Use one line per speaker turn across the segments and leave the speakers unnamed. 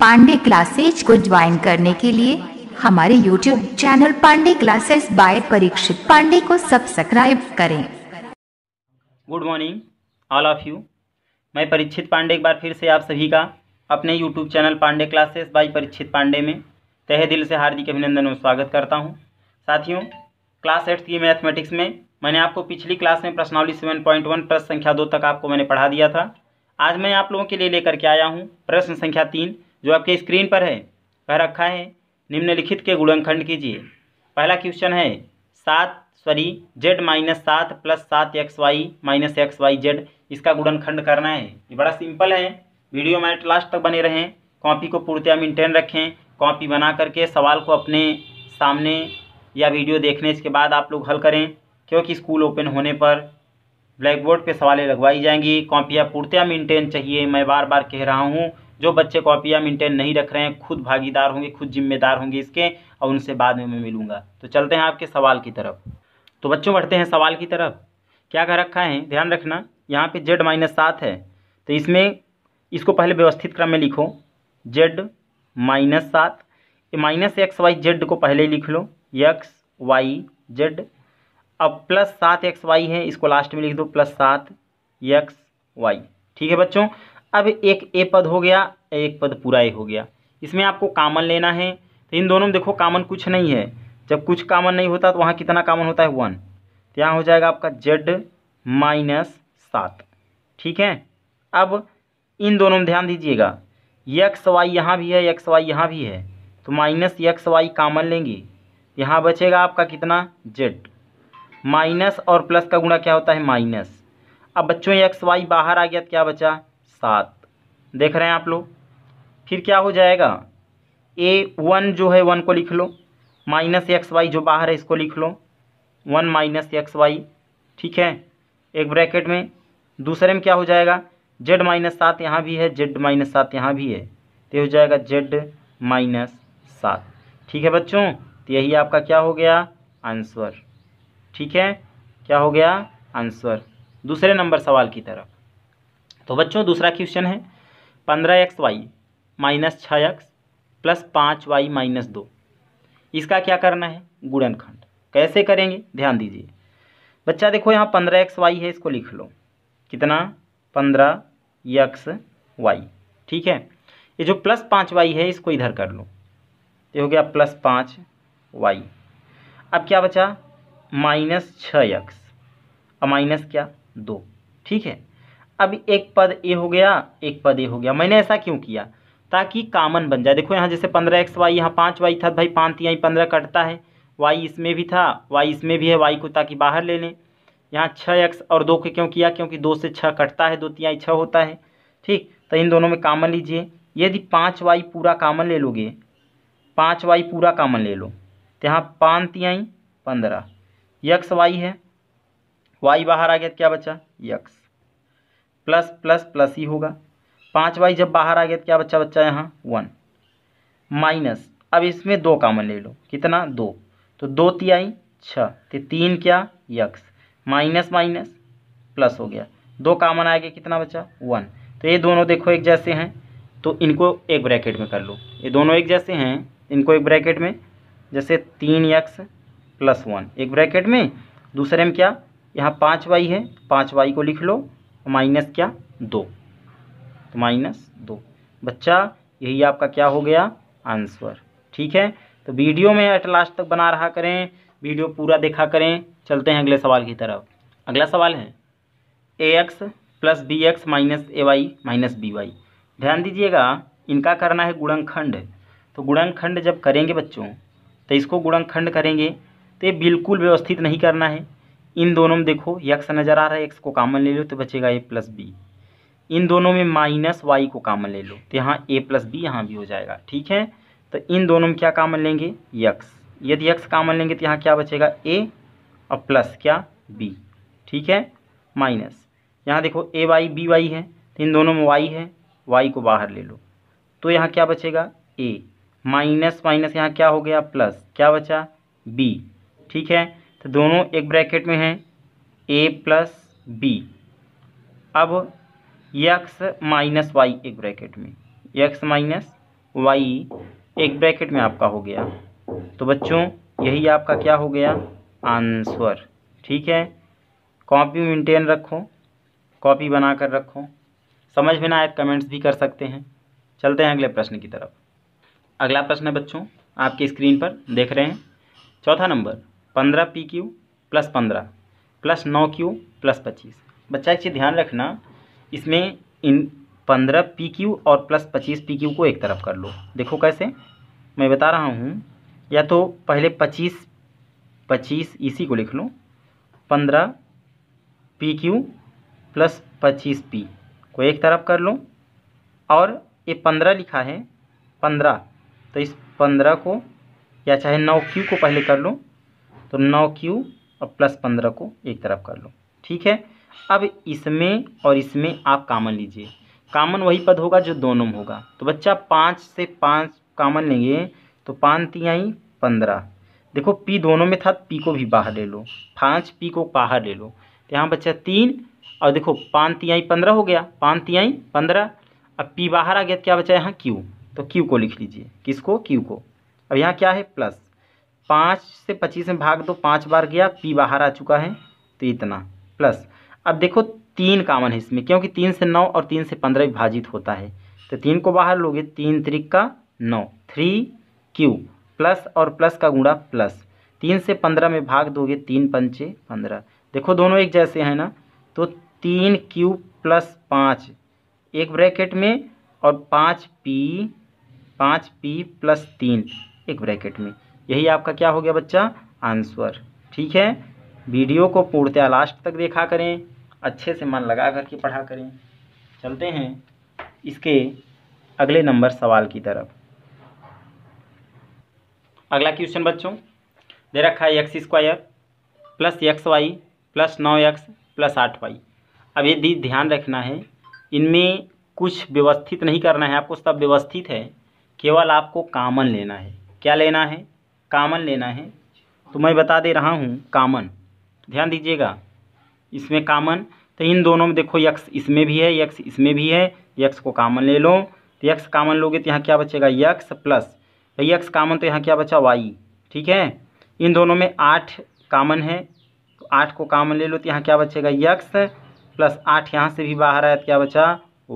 Pandey classes को join करने के लिए हमारे YouTube channel Pandey classes by Parikshit Pandey को सब्सक्राइब करें good morning all of you मैं परीक्षित पांडे एक बार फिर से आप सभी का अपने YouTube channel Pandey classes by Parikshit Pandey में तहे दिल से हार्दिक अभिनंदन और स्वागत करता हूँ साथियों क्लास एट्थ की मैथमेटिक्स में मैंने आपको पिछली क्लास में प्रश्नावली सेवन पॉइंट वन प्रश्न संख्या दो तक आपको मैंने पढ़ा दिया था आज मैं आप लोगों के लिए लेकर के आया हूँ प्रश्न संख्या तीन जो आपके स्क्रीन पर है कह रखा है निम्नलिखित के गुणनखंड कीजिए पहला क्वेश्चन है सात सॉरी जेड माइनस सात प्लस सात X Y minus X Y Z इसका गुणनखंड करना है ये बड़ा सिंपल है वीडियो में लास्ट तक बने रहें कॉपी को पूर्णतया मेंटेन रखें कॉपी बना करके सवाल को अपने सामने या वीडियो देखने इसके बाद आप लोग हल करें क्योंकि स्कूल ओपन होने पर ब्लैक बोर्ड पर सवालें लगवाई जाएंगी कॉपियाँ पूर्तियाँ मेंटेन चाहिए मैं बार बार कह रहा हूँ जो बच्चे कॉपियाँ मेंटेन नहीं रख रहे हैं खुद भागीदार होंगे खुद जिम्मेदार होंगे इसके और उनसे बाद में मैं मिलूँगा तो चलते हैं आपके सवाल की तरफ तो बच्चों बढ़ते हैं सवाल की तरफ क्या कह रखा है ध्यान रखना यहाँ पे जेड माइनस सात है तो इसमें इसको पहले व्यवस्थित क्रम में लिखो जेड माइनस सात माइनस एक्स वाई जेड को पहले लिख लो एक्स वाई जेड अब प्लस सात एक्स वाई है इसको लास्ट में लिख दो प्लस सात एक्स वाई ठीक है बच्चों अब एक ए पद हो गया एक पद पूरा ए हो गया इसमें आपको कामन लेना है तो इन दोनों में देखो कामन कुछ नहीं है जब कुछ कामन नहीं होता तो वहाँ कितना कामन होता है वन तो यहाँ हो जाएगा आपका जेड माइनस सात ठीक है अब इन दोनों में ध्यान दीजिएगा यक्स वाई यहाँ भी है यक्स वाई यहाँ भी है तो माइनस यक्स वाई कामन लेंगे यहाँ बचेगा आपका कितना जेड माइनस और प्लस का गुणा क्या होता है माइनस अब बच्चों यक्स वाई बाहर आ गया तो क्या बचा सात देख रहे हैं आप लोग फिर क्या हो जाएगा ए वन जो है वन को लिख लो माइनस एक्स वाई जो बाहर है इसको लिख लो वन माइनस एक्स वाई ठीक है एक ब्रैकेट में दूसरे में क्या हो जाएगा जेड माइनस सात यहाँ भी है जेड माइनस सात यहाँ भी है तो हो जाएगा जेड माइनस सात ठीक है बच्चों तो यही आपका क्या हो गया आंसर ठीक है क्या हो गया आंसर दूसरे नंबर सवाल की तरफ तो बच्चों दूसरा क्वेश्चन है पंद्रह एक्स वाई माइनस छः एक्स प्लस पाँच वाई माइनस दो इसका क्या करना है गुणनखंड कैसे करेंगे ध्यान दीजिए बच्चा देखो यहाँ पंद्रह एक्स वाई है इसको लिख लो कितना पंद्रह यक्स वाई ठीक है ये जो प्लस पाँच वाई है इसको इधर कर लो ये हो गया प्लस पाँच वाई अब क्या बचा माइनस छः यक्स और माइनस क्या दो ठीक है अब एक पद ए हो गया एक पद ए हो गया मैंने ऐसा क्यों किया ताकि कामन बन जाए देखो यहाँ जैसे पंद्रह एक्स वाई यहाँ पाँच वाई था भाई पाँच यहाँ पंद्रह कटता है वाई इसमें भी था वाई इसमें भी है वाई को ताकि बाहर ले लें यहाँ छः एक्स और दो के क्यों किया क्योंकि दो से छः कटता है दो तिहाई छः होता है ठीक तो इन दोनों में कामन लीजिए यदि पाँच वाई पूरा कामन ले लोगे पाँच वाई पूरा कामन ले लो तो यहाँ पाँच तिहाई पंद्रह यक्स वाई है वाई बाहर आ गया तो क्या बचा यक्स प्लस प्लस प्लस ही होगा पाँच वाई जब बाहर आ गया तो क्या बच्चा बच्चा यहाँ वन माइनस अब इसमें दो कामन ले लो कितना दो तो दो तिहाई छः तो तीन क्या यक्स माइनस माइनस प्लस हो गया दो कामन आ गया कितना बचा वन तो ये दोनों देखो एक जैसे हैं तो इनको एक ब्रैकेट में कर लो ये दोनों एक जैसे हैं इनको एक ब्रैकेट में जैसे तीन यक्स प्लस वन एक ब्रैकेट में दूसरे में क्या यहाँ पाँच वाई है पाँच वाई को लिख लो माइनस क्या दो तो माइनस दो बच्चा यही आपका क्या हो गया आंसर ठीक है तो वीडियो में एट लास्ट तक बना रहा करें वीडियो पूरा देखा करें चलते हैं अगले सवाल की तरफ अगला सवाल है a x plus b x minus a y minus b y ध्यान दीजिएगा इनका करना है गुणनखंड तो गुणनखंड जब करेंगे बच्चों तो इसको गुणनखंड करेंगे तो ये बिल्कुल व्यवस्थित नहीं करना है इन दोनों में देखो यक्स नज़र आ रहा है एक्स को कामन ले लो तो बचेगा ए प्लस बी इन दोनों में माइनस वाई को कामन ले लो तो यहाँ ए प्लस बी यहाँ भी हो जाएगा ठीक है तो इन दोनों में क्या कामन लेंगे यक्स यदि यक्स कामन लेंगे तो यहाँ क्या बचेगा ए और प्लस क्या बी ठीक है माइनस यहाँ देखो ए वाई बी वाई है तो इन दोनों में वाई है वाई को बाहर ले लो तो यहाँ क्या बचेगा ए माइनस माइनस यहाँ क्या हो गया प्लस क्या बचा बी ठीक है तो दोनों एक ब्रैकेट में हैं ए प्लस बी अब यक्स माइनस वाई एक ब्रैकेट में यक्स माइनस वाई एक ब्रैकेट में आपका हो गया तो बच्चों यही आपका क्या हो गया आंसर ठीक है कॉपी मेंटेन रखो कॉपी बना कर रखो समझ में ना आए कमेंट्स तो भी कर सकते हैं चलते हैं अगले प्रश्न की तरफ अगला प्रश्न है बच्चों आपकी स्क्रीन पर देख रहे हैं चौथा नंबर पंद्रह पी क्यू प्लस पंद्रह प्लस नौ क्यू प्लस पच्चीस बच्चा एक चीज़ ध्यान रखना इसमें इन पंद्रह पी क्यू और प्लस पच्चीस पी क्यू को एक तरफ कर लो देखो कैसे मैं बता रहा हूँ या तो पहले पच्चीस पच्चीस इसी को लिख लो पंद्रह पी क्यू प्लस पच्चीस पी को एक तरफ कर लो और ये पंद्रह लिखा है पंद्रह तो इस पंद्रह को या चाहे नौ क्यू को पहले कर लो तो नौ क्यू और प्लस पंद्रह को एक तरफ कर लो ठीक है अब इसमें और इसमें आप कामन लीजिए कामन वही पद होगा जो दोनों में होगा तो बच्चा पाँच से पाँच कामन लेंगे तो पाँच तियाई पंद्रह देखो पी दोनों में था पी को भी बाहर ले लो पाँच पी को बाहर ले लो तो यहाँ बच्चा तीन और देखो पाँच तिहाई पंद्रह हो गया पाँच तियाई पंद्रह अब पी बाहर आ गया तो क्या बच्चा यहाँ क्यू तो क्यू को लिख लीजिए किसको क्यू को अब यहाँ क्या है प्लस पाँच से पच्चीस में भाग दो तो पाँच बार गया पी बाहर आ चुका है तो इतना प्लस अब देखो तीन कामन है इसमें क्योंकि तीन से नौ और तीन से पंद्रह विभाजित होता है तो तीन को बाहर लोगे तीन त्रिक का नौ थ्री क्यू प्लस और प्लस का गुणा प्लस तीन से पंद्रह में भाग दोगे तीन पंचे पंद्रह देखो दोनों एक जैसे हैं ना तो तीन क्यू प्लस पाँच एक ब्रैकेट में और पाँच पी पाँच पी प्लस तीन एक ब्रैकेट में यही आपका क्या हो गया बच्चा आंसर ठीक है वीडियो को पूर्णतया लास्ट तक देखा करें अच्छे से मन लगा करके पढ़ा करें चलते हैं इसके अगले नंबर सवाल की तरफ अगला क्वेश्चन बच्चों दे रखा है x square plus x y plus नौ एक्स प्लस आठ वाई अब ये दी ध्यान रखना है इनमें कुछ व्यवस्थित नहीं करना है आपको सब व्यवस्थित है केवल आपको कामन लेना है क्या लेना है कामन लेना है तो मैं बता दे रहा हूँ कामन ध्यान दीजिएगा इसमें कामन तो इन दोनों में देखो यक्स इसमें भी है यक्स इसमें भी है यक्स को कामन ले लो तो यक्स कामन लोगे तो यहाँ क्या बचेगा यक्स प्लस तो यक्स कामन तो यहाँ क्या बचा वाई ठीक है इन दोनों में आठ कामन है तो आठ को कामन ले लो तो यहाँ क्या बचेगा यक्स प्लस आठ यहाँ से भी बाहर आया तो क्या बचा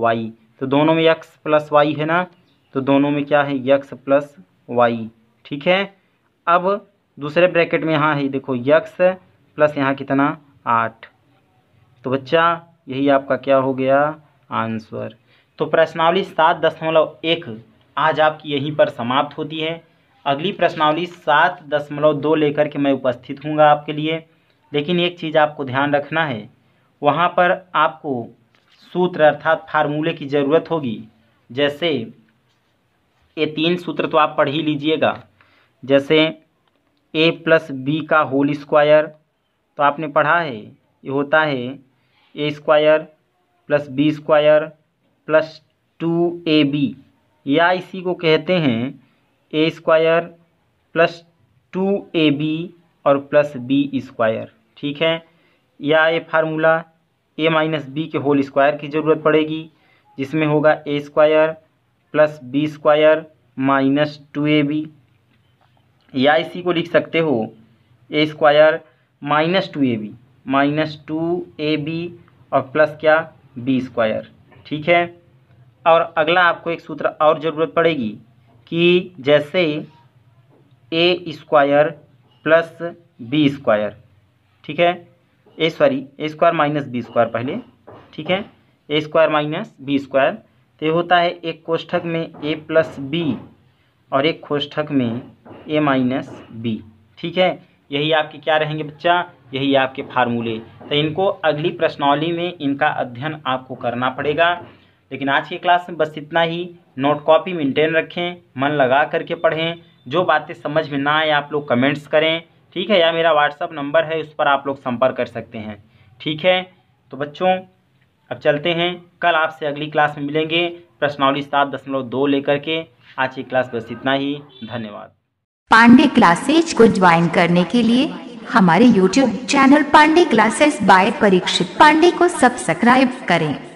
वाई तो दोनों में यक्स प्लस वाई है ना तो दोनों में क्या है यक्स प्लस वाई ठीक है अब दूसरे ब्रैकेट में यहाँ ही देखो यक्स प्लस यहाँ कितना आठ तो बच्चा यही आपका क्या हो गया आंसर तो प्रश्नावली सात दशमलव एक आज आपकी यहीं पर समाप्त होती है अगली प्रश्नावली सात दशमलव दो लेकर के मैं उपस्थित हूँगा आपके लिए लेकिन एक चीज़ आपको ध्यान रखना है वहाँ पर आपको सूत्र अर्थात फार्मूले की ज़रूरत होगी जैसे ये तीन सूत्र तो आप पढ़ ही लीजिएगा जैसे ए प्लस बी का होल स्क्वायर तो आपने पढ़ा है ये होता है a square plus b square plus two a b या इसी को कहते हैं a square plus two a b और प्लस बी स्क्वायर ठीक है या ये फार्मूला ए माइनस बी के होल स्क्वायर की ज़रूरत पड़ेगी जिसमें होगा a square plus b square minus two a b या इसी को लिख सकते हो a square minus two a b minus two a b और प्लस क्या बी स्क्वायर ठीक है और अगला आपको एक सूत्र और ज़रूरत पड़ेगी कि जैसे a square plus b square ठीक है a sorry a square minus b square पहले ठीक है a square minus b square तो ये होता है एक कोष्ठक में ए प्लस बी और एक कोष्ठक में ए माइनस बी ठीक है यही आपके क्या रहेंगे बच्चा यही आपके फार्मूले तो इनको अगली प्रश्नावली में इनका अध्ययन आपको करना पड़ेगा लेकिन आज की क्लास में बस इतना ही नोट कॉपी मेंटेन रखें मन लगा करके पढ़ें जो बातें समझ में ना आए आप लोग कमेंट्स करें ठीक है या मेरा व्हाट्सअप नंबर है उस पर आप लोग संपर्क कर सकते हैं ठीक है तो बच्चों अब चलते हैं कल आपसे अगली क्लास में मिलेंगे प्रश्नावली सात दशमलव दो लेकर के आज की क्लास बस इतना ही धन्यवाद पांडे क्लासेज को ज्वाइन करने के लिए हमारे YouTube channel Pandey classes by Parikshit Pandey को सब्सक्राइब करें